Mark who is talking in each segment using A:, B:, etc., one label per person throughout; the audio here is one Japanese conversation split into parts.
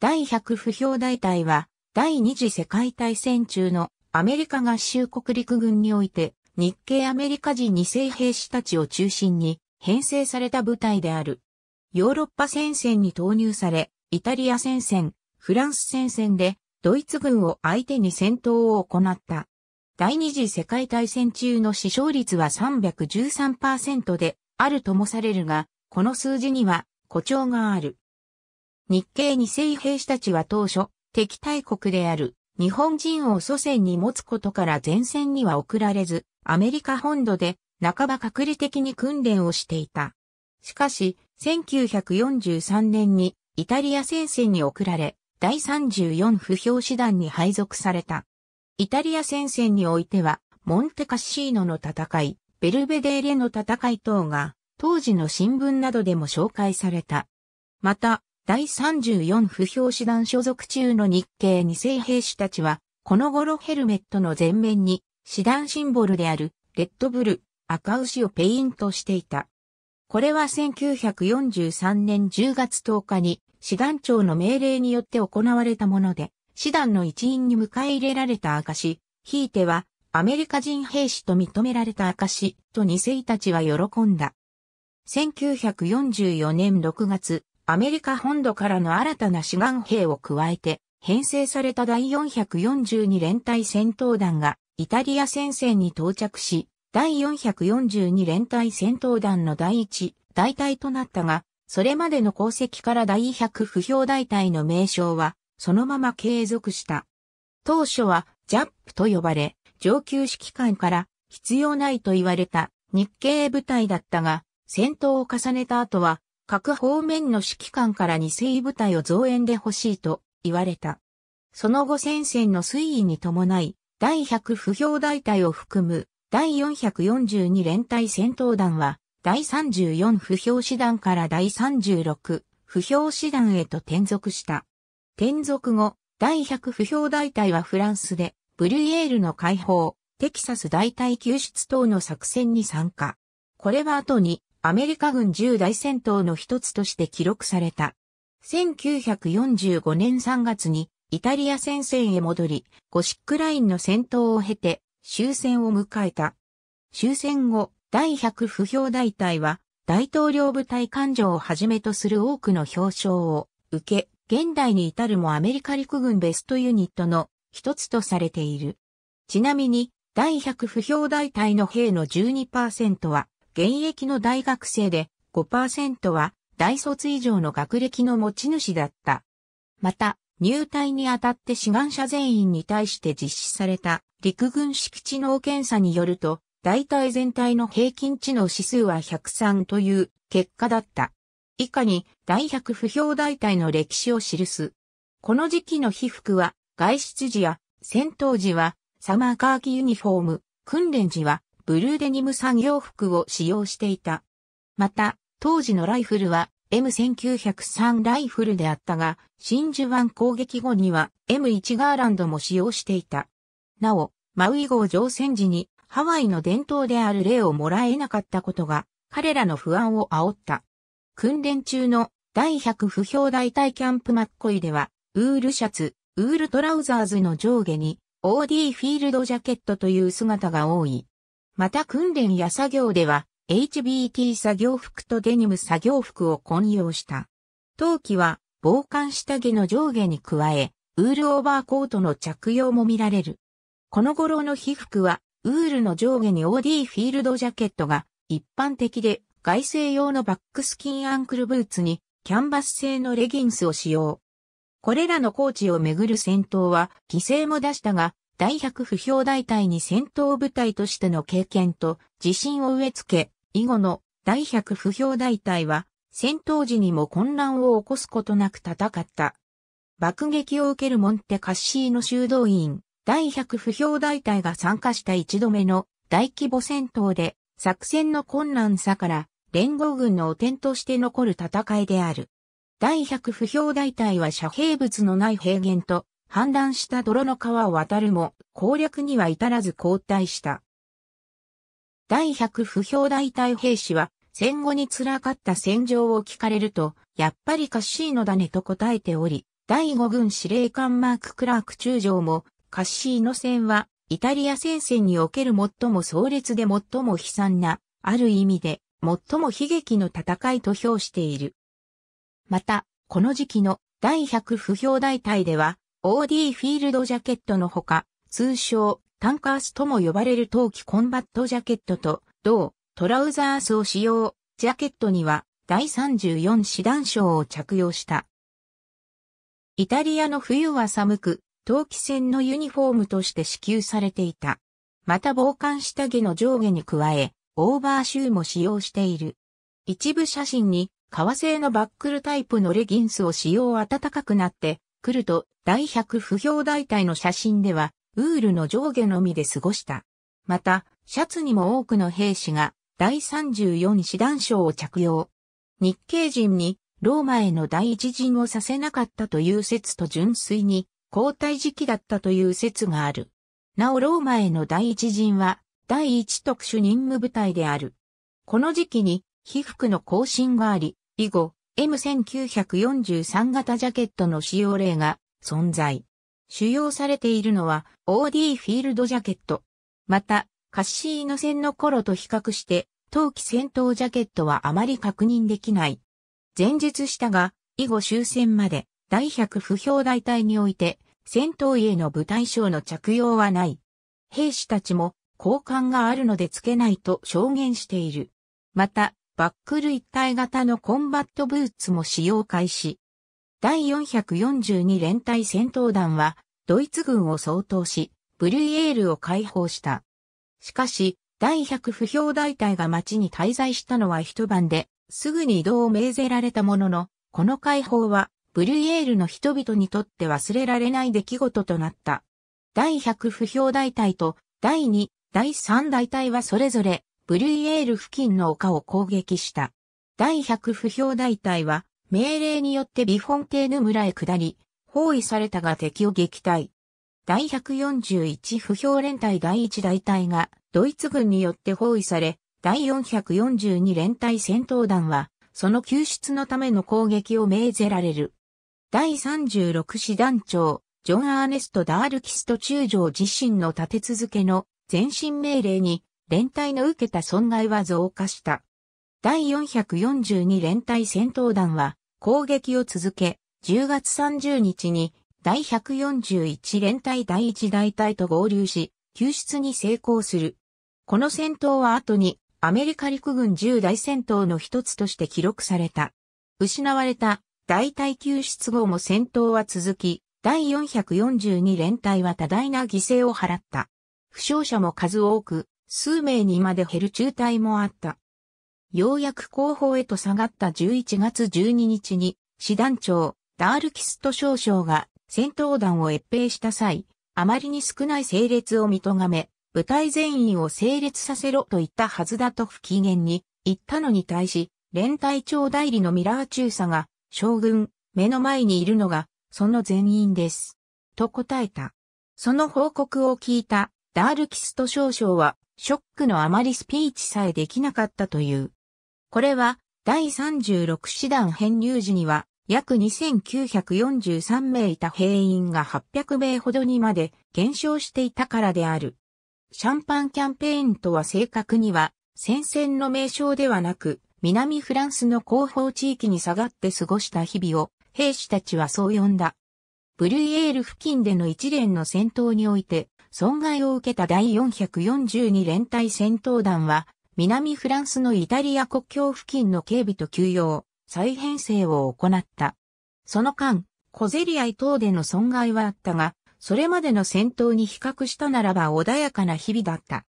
A: 第100不評大隊は、第二次世界大戦中のアメリカ合衆国陸軍において、日系アメリカ人二世兵士たちを中心に編成された部隊である。ヨーロッパ戦線に投入され、イタリア戦線、フランス戦線でドイツ軍を相手に戦闘を行った。第二次世界大戦中の死傷率は313%であるともされるが、この数字には誇張がある。日系二世兵士たちは当初、敵対国である日本人を祖先に持つことから前線には送られず、アメリカ本土で半ば隔離的に訓練をしていた。しかし、1943年にイタリア戦線に送られ、第34不評師団に配属された。イタリア戦線においては、モンテカッシーノの戦い、ベルベデーレの戦い等が、当時の新聞などでも紹介された。また、第34不評師団所属中の日系二世兵士たちは、この頃ヘルメットの前面に、師団シンボルである、レッドブル、赤牛をペイントしていた。これは1943年10月10日に、師団長の命令によって行われたもので、師団の一員に迎え入れられた証、ひいては、アメリカ人兵士と認められた証、と二世たちは喜んだ。1944年6月、アメリカ本土からの新たな志願兵を加えて、編成された第442連隊戦闘団がイタリア戦線に到着し、第442連隊戦闘団の第1大隊となったが、それまでの功績から第100不評大隊の名称は、そのまま継続した。当初は、ジャップと呼ばれ、上級指揮官から必要ないと言われた日系部隊だったが、戦闘を重ねた後は、各方面の指揮官から二水部隊を増援で欲しいと言われた。その後戦線の推移に伴い、第100不評大隊を含む第442連隊戦闘団は、第34不評師団から第36不評師団へと転属した。転属後、第100不評大隊はフランスで、ブリュイエールの解放、テキサス大隊救出等の作戦に参加。これは後に、アメリカ軍重大戦闘の一つとして記録された。1945年3月にイタリア戦線へ戻り、ゴシックラインの戦闘を経て終戦を迎えた。終戦後、第100不評大隊は大統領部隊艦僚をはじめとする多くの表彰を受け、現代に至るもアメリカ陸軍ベストユニットの一つとされている。ちなみに、第100不評大隊の兵の12%は現役の大学生で5%は大卒以上の学歴の持ち主だった。また、入隊にあたって志願者全員に対して実施された陸軍敷地脳検査によると、大体全体の平均知能指数は103という結果だった。以下に大百不評大体の歴史を記す。この時期の被服は外出時や戦闘時はサマーカーキユニフォーム、訓練時はブルーデニム産業服を使用していた。また、当時のライフルは M1903 ライフルであったが、真珠湾攻撃後には M1 ガーランドも使用していた。なお、マウイ号乗船時にハワイの伝統である例をもらえなかったことが、彼らの不安を煽った。訓練中の第100不評大隊キャンプマッコイでは、ウールシャツ、ウールトラウザーズの上下に、OD フィールドジャケットという姿が多い。また訓練や作業では HBT 作業服とデニム作業服を混用した。陶器は防寒下着の上下に加え、ウールオーバーコートの着用も見られる。この頃の被膚は、ウールの上下に OD フィールドジャケットが一般的で、外製用のバックスキンアンクルブーツにキャンバス製のレギンスを使用。これらのコーチをめぐる戦闘は犠牲も出したが、第100不評大隊に戦闘部隊としての経験と自信を植え付け、以後の第100不評大隊は、戦闘時にも混乱を起こすことなく戦った。爆撃を受けるモンテカッシーの修道院、第100不評大隊が参加した一度目の大規模戦闘で、作戦の困難さから、連合軍の汚点として残る戦いである。第100不評大隊は遮蔽物のない平原と氾濫した泥の川を渡るも、攻略には至らず後退した。第100不評大隊兵士は、戦後に辛かった戦場を聞かれると、やっぱりカッシーノだねと答えており、第5軍司令官マーク・クラーク中将も、カッシーノ戦は、イタリア戦線における最も壮烈で最も悲惨な、ある意味で、最も悲劇の戦いと評している。また、この時期の第100不評大隊では、OD フィールドジャケットのほか、通称、タンカースとも呼ばれる陶器コンバットジャケットと、同、トラウザースを使用、ジャケットには、第34師団章を着用した。イタリアの冬は寒く、陶器戦のユニフォームとして支給されていた。また防寒下着の上下に加え、オーバーシューも使用している。一部写真に、革製のバックルタイプのレギンスを使用暖かくなって、来ると第100不評大隊の写真では、ウールの上下のみで過ごした。また、シャツにも多くの兵士が第34師団章を着用。日系人にローマへの第一陣をさせなかったという説と純粋に交代時期だったという説がある。なおローマへの第一陣は第一特殊任務部隊である。この時期に被服の更新があり、以後、M1943 型ジャケットの使用例が存在。主要されているのは OD フィールドジャケット。また、カッシーノ戦の頃と比較して、冬季戦闘ジャケットはあまり確認できない。前述したが、以後終戦まで、第100不評大隊において、戦闘への部隊章の着用はない。兵士たちも、交換があるのでつけないと証言している。また、バックル一体型のコンバットブーツも使用開始。第442連隊戦闘団は、ドイツ軍を相当し、ブリュイエールを解放した。しかし、第100不評大隊が町に滞在したのは一晩で、すぐに移動を命ぜられたものの、この解放は、ブリュイエールの人々にとって忘れられない出来事となった。第100不評大隊と、第2、第3大隊はそれぞれ、ブルイエール付近の丘を攻撃した。第100不評大隊は、命令によってビフォンテーヌ村へ下り、包囲されたが敵を撃退。第141不評連隊第1大隊がドイツ軍によって包囲され、第442連隊戦闘団は、その救出のための攻撃を命ぜられる。第36師団長、ジョン・アーネスト・ダールキスト中将自身の立て続けの前進命令に連隊の受けた損害は増加した。第442連隊戦闘団は攻撃を続け、10月30日に第141連隊第1大隊と合流し、救出に成功する。この戦闘は後にアメリカ陸軍10大戦闘の一つとして記録された。失われた大隊救出後も戦闘は続き、第442連隊は多大な犠牲を払った。負傷者も数多く、数名にまで減る中隊もあった。ようやく後方へと下がった11月12日に、師団長、ダールキスト少将が戦闘団を越兵した際、あまりに少ない整列を見とがめ、部隊全員を整列させろと言ったはずだと不機嫌に言ったのに対し、連隊長代理のミラー中佐が、将軍、目の前にいるのが、その全員です。と答えた。その報告を聞いた、ダールキスト少将は、ショックのあまりスピーチさえできなかったという。これは、第36師団編入時には、約2943名いた兵員が800名ほどにまで減少していたからである。シャンパンキャンペーンとは正確には、戦線の名称ではなく、南フランスの広報地域に下がって過ごした日々を、兵士たちはそう呼んだ。ブルイエール付近での一連の戦闘において、損害を受けた第442連隊戦闘団は、南フランスのイタリア国境付近の警備と休養、再編成を行った。その間、小競り合い等での損害はあったが、それまでの戦闘に比較したならば穏やかな日々だった。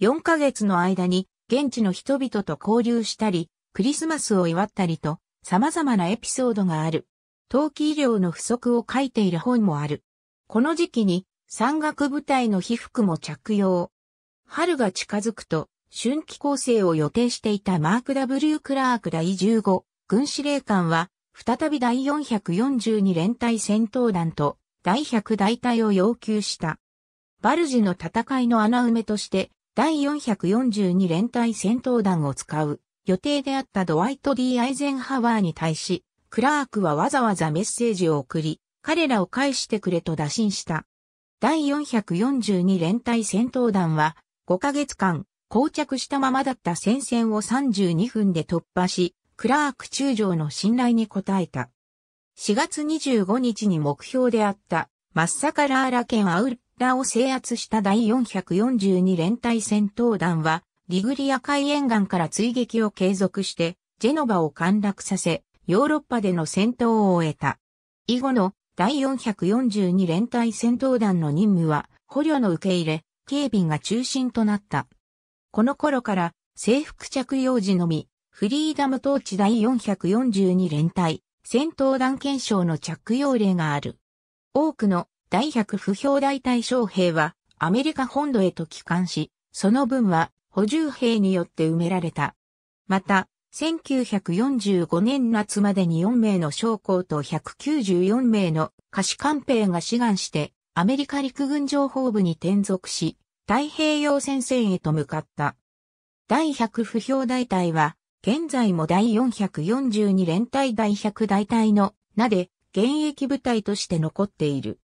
A: 4ヶ月の間に現地の人々と交流したり、クリスマスを祝ったりと様々なエピソードがある。陶器医療の不足を書いている本もある。この時期に山岳部隊の被服も着用。春が近づくと、春季構成を予定していたマーク W. クラーク第15軍司令官は、再び第442連隊戦闘団と第100大隊を要求した。バルジの戦いの穴埋めとして、第442連隊戦闘団を使う予定であったドワイト・ D・ アイゼンハワーに対し、クラークはわざわざメッセージを送り、彼らを返してくれと打診した。第442連隊戦闘団は、5ヶ月間、膠着したままだった戦線を32分で突破し、クラーク中将の信頼に応えた。4月25日に目標であった、マッサカラーラ県アウラを制圧した第442連隊戦闘団は、リグリア海沿岸から追撃を継続して、ジェノバを陥落させ、ヨーロッパでの戦闘を終えた。以後の第442連隊戦闘団の任務は、捕虜の受け入れ、警備が中心となった。この頃から制服着用時のみ、フリーダム統治第442連隊戦闘団憲章の着用例がある。多くの第100不評大隊将兵はアメリカ本土へと帰還し、その分は補充兵によって埋められた。また、1945年夏までに4名の将校と194名の下士官兵が志願してアメリカ陸軍情報部に転属し太平洋戦線へと向かった。第100不評大隊は現在も第442連隊第100大隊の名で現役部隊として残っている。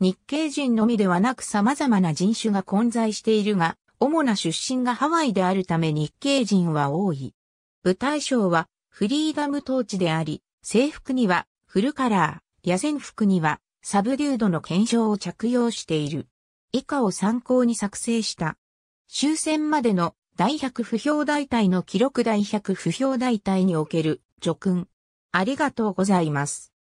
A: 日系人のみではなく様々な人種が混在しているが、主な出身がハワイであるため日系人は多い。舞台賞はフリーダム統治であり、制服にはフルカラー、野戦服にはサブリュードの検証を着用している。以下を参考に作成した。終戦までの第100不評大隊の記録第100不評大隊における叙勲。ありがとうございます。